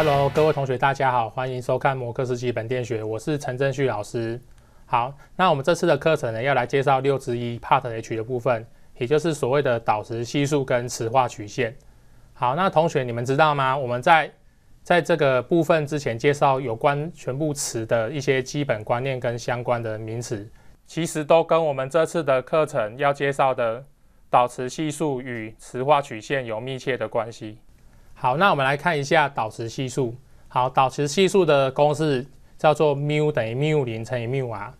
Hello，各位同学，大家好，欢迎收看《摩克斯基本电学》，我是陈正旭老师。好，那我们这次的课程呢，要来介绍六之一 Part H 的部分，也就是所谓的导磁系数跟磁化曲线。好，那同学你们知道吗？我们在在这个部分之前介绍有关全部词的一些基本观念跟相关的名词，其实都跟我们这次的课程要介绍的导磁系数与磁化曲线有密切的关系。好，那我们来看一下导磁系数。好，导磁系数的公式叫做缪等于缪零乘以缪啊。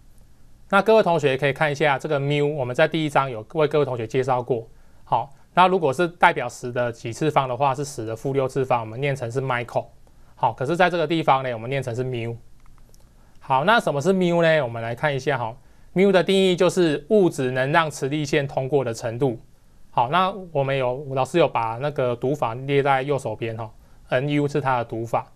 那各位同学可以看一下这个缪，我们在第一章有为各位同学介绍过。好，那如果是代表十的几次方的话，是十的负六次方，我们念成是 m i c h a e l 好，可是在这个地方呢，我们念成是缪。好，那什么是缪呢？我们来看一下哈。缪的定义就是物质能让磁力线通过的程度。好，那我们有老师有把那个读法列在右手边哈，N U 是它的读法。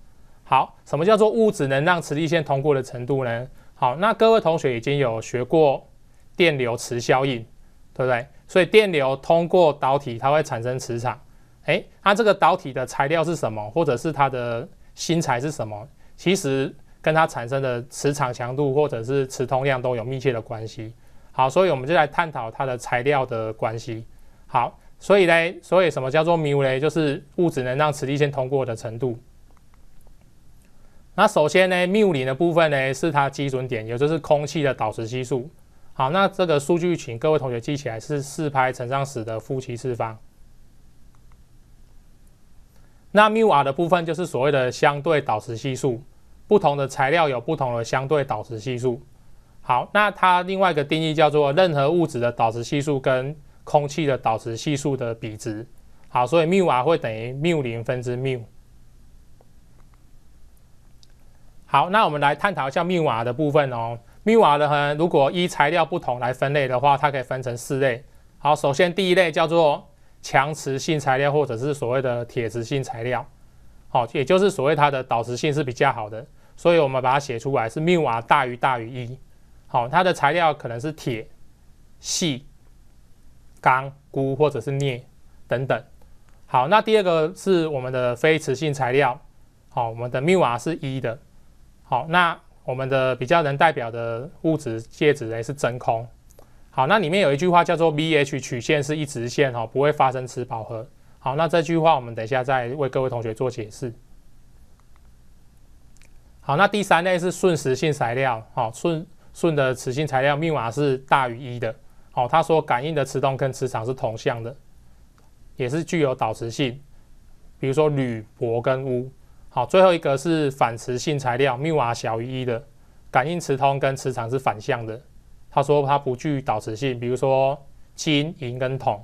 好，什么叫做物质能让磁力线通过的程度呢？好，那各位同学已经有学过电流磁效应，对不对？所以电流通过导体，它会产生磁场。哎，它这个导体的材料是什么，或者是它的芯材是什么？其实跟它产生的磁场强度或者是磁通量都有密切的关系。好，所以我们就来探讨它的材料的关系。好，所以呢，所以什么叫做谬呢？就是物质能让磁力线通过的程度。那首先呢，谬零的部分呢，是它基准点，也就是空气的导磁系数。好，那这个数据群各位同学记起来是四拍乘上十的负七次方。那谬 r 的部分就是所谓的相对导磁系数，不同的材料有不同的相对导磁系数。好，那它另外一个定义叫做任何物质的导磁系数跟空气的导磁系数的比值，好，所以密瓦会等于缪零分之缪。好，那我们来探讨一下密瓦的部分哦。密瓦的，如果依材料不同来分类的话，它可以分成四类。好，首先第一类叫做强磁性材料，或者是所谓的铁磁性材料。好，也就是所谓它的导磁性是比较好的，所以我们把它写出来是密瓦大于大于一。好，它的材料可能是铁系。钢、钴或者是镍等等。好，那第二个是我们的非磁性材料。好，我们的密码是一的。好，那我们的比较能代表的物质介质呢是真空。好，那里面有一句话叫做 B-H 曲线是一直线哦，不会发生磁饱和。好，那这句话我们等一下再为各位同学做解释。好，那第三类是顺磁性材料。好，顺顺的磁性材料密码是大于一的。好，他说感应的磁通跟磁场是同向的，也是具有导磁性，比如说铝、铂跟钨。好，最后一个是反磁性材料，缪尔小于一的，感应磁通跟磁场是反向的。他说它不具导磁性，比如说金、银跟铜。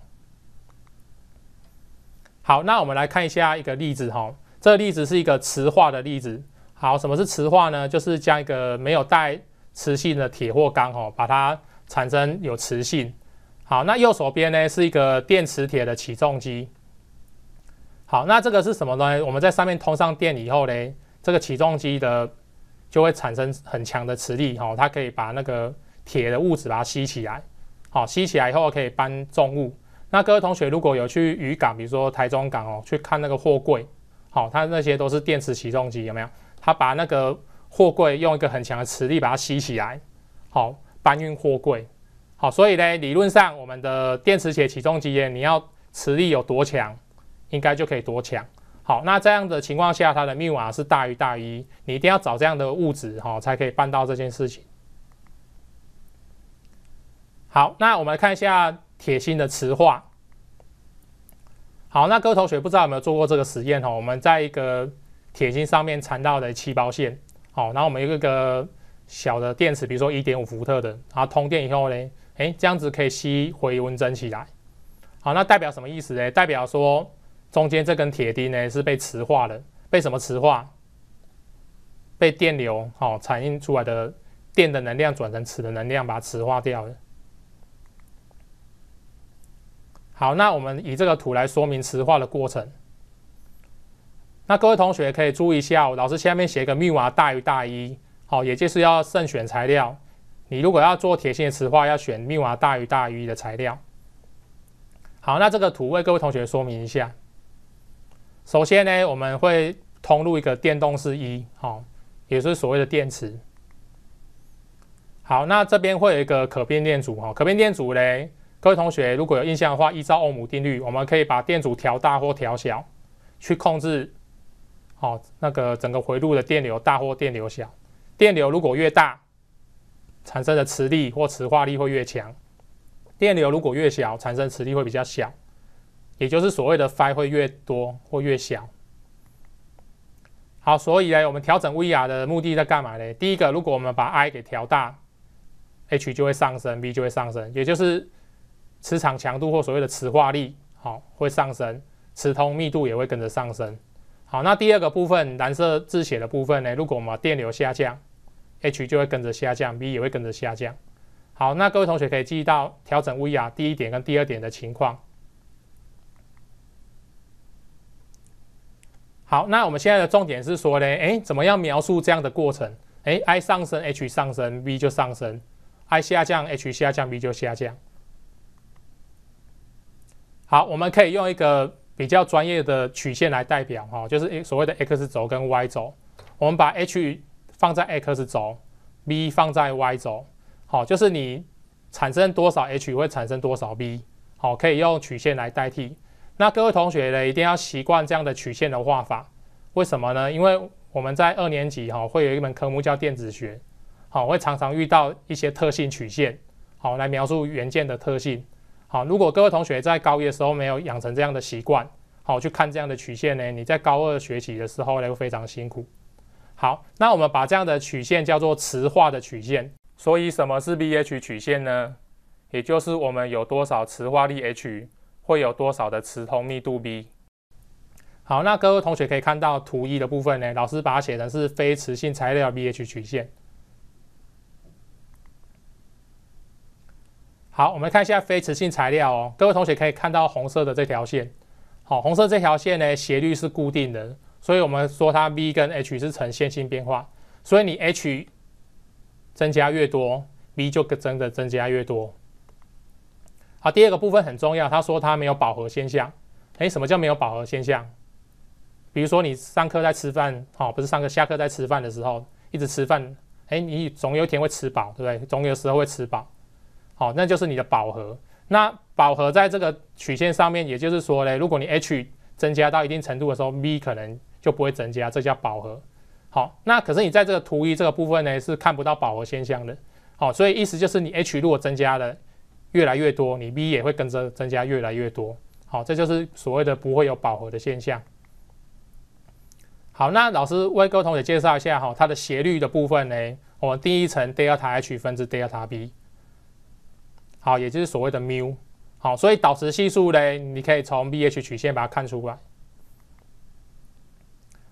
好，那我们来看一下一个例子哈，这个例子是一个磁化的例子。好，什么是磁化呢？就是将一个没有带磁性的铁或钢哦，把它。产生有磁性，好，那右手边呢是一个电磁铁的起重机，好，那这个是什么呢？我们在上面通上电以后呢，这个起重机的就会产生很强的磁力，吼，它可以把那个铁的物质把它吸起来，好，吸起来以后可以搬重物。那各位同学如果有去渔港，比如说台中港哦，去看那个货柜，好，它那些都是电磁起重机，有没有？它把那个货柜用一个很强的磁力把它吸起来，好。搬运货柜，好，所以呢，理论上我们的电磁铁起重机呢，你要磁力有多强，应该就可以多强。好，那这样的情况下，它的密码是大于大于一，你一定要找这样的物质，哈，才可以办到这件事情。好，那我们来看一下铁芯的磁化。好，那各位同学不知道有没有做过这个实验哦？我们在一个铁芯上面缠到的漆包线，好，然后我们一个个。小的电池，比如说一点五伏特的，然后通电以后呢，哎，这样子可以吸回温针起来。好，那代表什么意思呢？代表说中间这根铁钉呢是被磁化了，被什么磁化？被电流好产生出来的电的能量转成磁的能量，把它磁化掉了。好，那我们以这个图来说明磁化的过程。那各位同学可以注意一下，老师下面写个密码大于大于。好，也就是要慎选材料。你如果要做铁线的磁化，要选密瓦大于大于一的材料。好，那这个图为各位同学说明一下。首先呢，我们会通入一个电动势一，好，也是所谓的电池。好，那这边会有一个可变电阻，哈，可变电阻嘞，各位同学如果有印象的话，依照欧姆定律，我们可以把电阻调大或调小，去控制好那个整个回路的电流大或电流小。电流如果越大，产生的磁力或磁化力会越强。电流如果越小，产生磁力会比较小，也就是所谓的 phi 会越多或越小。好，所以呢，我们调整 VR 的目的在干嘛呢？第一个，如果我们把 I 给调大，H 就会上升 v 就会上升，也就是磁场强度或所谓的磁化力好会上升，磁通密度也会跟着上升。好，那第二个部分蓝色字写的部分呢？如果我们电流下降，h 就会跟着下降，v 也会跟着下降。好，那各位同学可以记到调整 v r 第一点跟第二点的情况。好，那我们现在的重点是说呢，哎，怎么样描述这样的过程？哎，i 上升，h 上升，v 就上升；i 下降，h 下降，v 就下降。好，我们可以用一个比较专业的曲线来代表哈，就是所谓的 x 轴跟 y 轴，我们把 h。放在 x 轴 b 放在 y 轴，好，就是你产生多少 h 会产生多少 v，好，可以用曲线来代替。那各位同学呢，一定要习惯这样的曲线的画法。为什么呢？因为我们在二年级哈会有一门科目叫电子学，好，会常常遇到一些特性曲线，好，来描述元件的特性。好，如果各位同学在高一的时候没有养成这样的习惯，好，去看这样的曲线呢，你在高二学习的时候呢，会非常辛苦。好，那我们把这样的曲线叫做磁化的曲线。所以什么是 B-H 曲线呢？也就是我们有多少磁化力 H，会有多少的磁通密度 B。好，那各位同学可以看到图一的部分呢，老师把它写成是非磁性材料 B-H 曲线。好，我们看一下非磁性材料哦，各位同学可以看到红色的这条线。好，红色这条线呢，斜率是固定的。所以我们说它 V 跟 H 是呈线性变化，所以你 H 增加越多，V 就真的增加越多。好，第二个部分很重要，他说它没有饱和现象。哎，什么叫没有饱和现象？比如说你上课在吃饭，好，不是上课下课在吃饭的时候一直吃饭，哎，你总有一天会吃饱，对不对？总有时候会吃饱，好，那就是你的饱和。那饱和在这个曲线上面，也就是说嘞，如果你 H 增加到一定程度的时候，V 可能。就不会增加，这叫饱和。好，那可是你在这个图一这个部分呢，是看不到饱和现象的。好，所以意思就是你 H 如果增加了越来越多，你 B 也会跟着增加越来越多。好，这就是所谓的不会有饱和的现象。好，那老师为各位同学介绍一下哈，它的斜率的部分呢，我们第一层 delta H 分之 delta B。好，也就是所谓的缪。好，所以导时系数呢，你可以从 B-H 曲线把它看出来。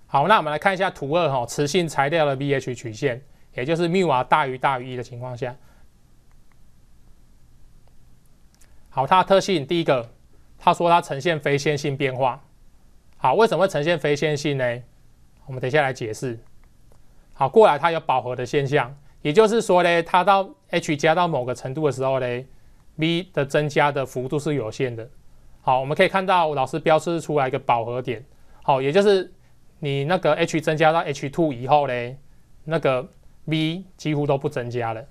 好，那我们来看一下图二哈，磁性材料的 B-H 曲线，也就是密瓦大于大于一的情况下。好，它的特性，第一个，它说它呈现非线性变化。好，为什么会呈现非线性呢？我们等下来解释。好，过来它有饱和的现象，也就是说呢，它到 H 加到某个程度的时候呢 v 的增加的幅度是有限的。好，我们可以看到老师标示出来一个饱和点。好，也就是。你那个 h 增加到 h two 以后嘞，那个 v 几乎都不增加了。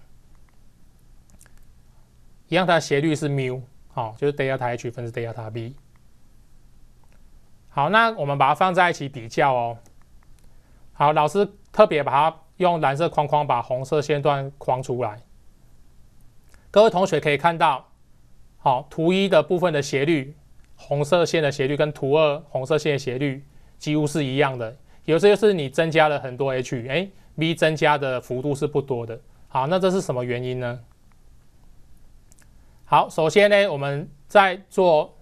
一样，它的斜率是 mu，好，就是 d l t a h 分之 d l t a v。好，那我们把它放在一起比较哦。好，老师特别把它用蓝色框框，把红色线段框出来。各位同学可以看到，好，图一的部分的斜率，红色线的斜率跟图二红色线的斜率。几乎是一样的，有些是你增加了很多 H，哎，B 增加的幅度是不多的。好，那这是什么原因呢？好，首先呢，我们在做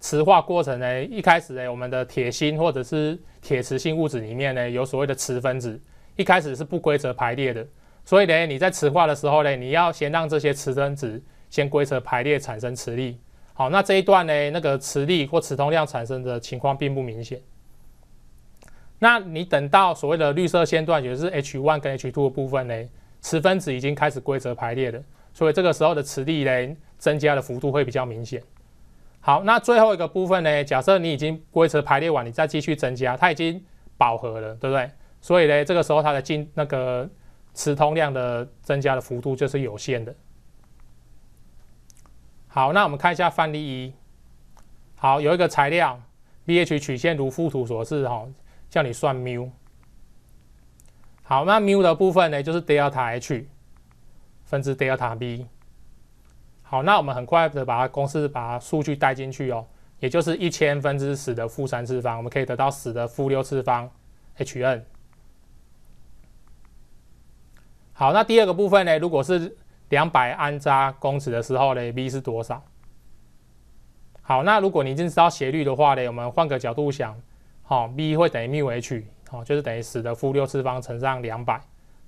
磁化过程呢，一开始呢，我们的铁芯或者是铁磁性物质里面呢，有所谓的磁分子，一开始是不规则排列的，所以呢，你在磁化的时候呢，你要先让这些磁分子先规则排列，产生磁力。好，那这一段呢，那个磁力或磁通量产生的情况并不明显。那你等到所谓的绿色线段，也就是 H one 跟 H two 的部分呢，磁分子已经开始规则排列了，所以这个时候的磁力呢，增加的幅度会比较明显。好，那最后一个部分呢，假设你已经规则排列完，你再继续增加，它已经饱和了，对不对？所以呢，这个时候它的进那个磁通量的增加的幅度就是有限的。好，那我们看一下范例一。好，有一个材料，VH 曲线图附图所示，哈，叫你算缪。好，那缪的部分呢，就是 delta H 分之 delta B。好，那我们很快的把它公式、把它数据带进去哦，也就是一千分之十的负三次方，我们可以得到十的负六次方，Hn。好，那第二个部分呢，如果是。两百安扎公尺的时候呢 v 是多少？好，那如果你已经知道斜率的话呢，我们换个角度想，好，V 会等于缪 h，好，就是等于十的负六次方乘上两百，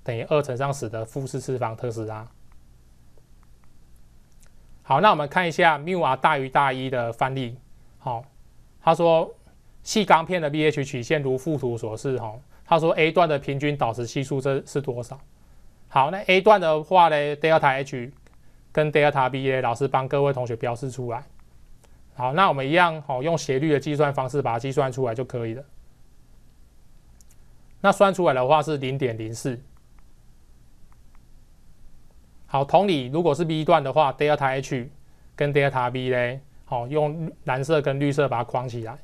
等于二乘上十的负四次方特斯拉。好，那我们看一下缪啊大于大一的范例，好，他说细钢片的 b-h 曲线如附图所示，哈，他说 A 段的平均导磁系数这是多少？好，那 A 段的话呢，l t a h 跟 delta b 呢，老师帮各位同学标示出来。好，那我们一样好用斜率的计算方式把它计算出来就可以了。那算出来的话是零点零四。好，同理，如果是 B 段的话，l t a h 跟 delta b 呢，好用蓝色跟绿色把它框起来。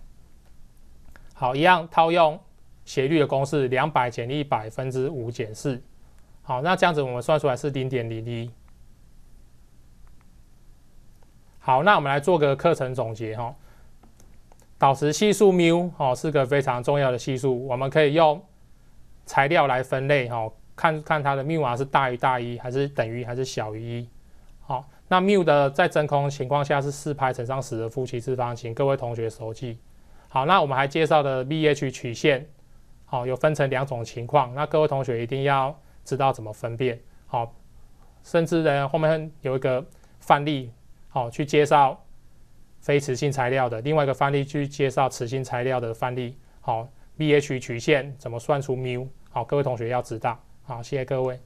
好，一样套用斜率的公式，两百减一百分之五减四。好，那这样子我们算出来是零点零一。好，那我们来做个课程总结哈。导时系数缪哦是个非常重要的系数，我们可以用材料来分类哈，看看它的密啊是大于大一还是等于还是小于一。好，那缪的在真空情况下是四派乘上十的负七次方，请各位同学熟记。好，那我们还介绍的 B-H 曲线，好有分成两种情况，那各位同学一定要。知道怎么分辨好，甚至呢后面有一个范例好去介绍非磁性材料的，另外一个范例去介绍磁性材料的范例好，B-H 曲线怎么算出缪好，各位同学要知道好，谢谢各位。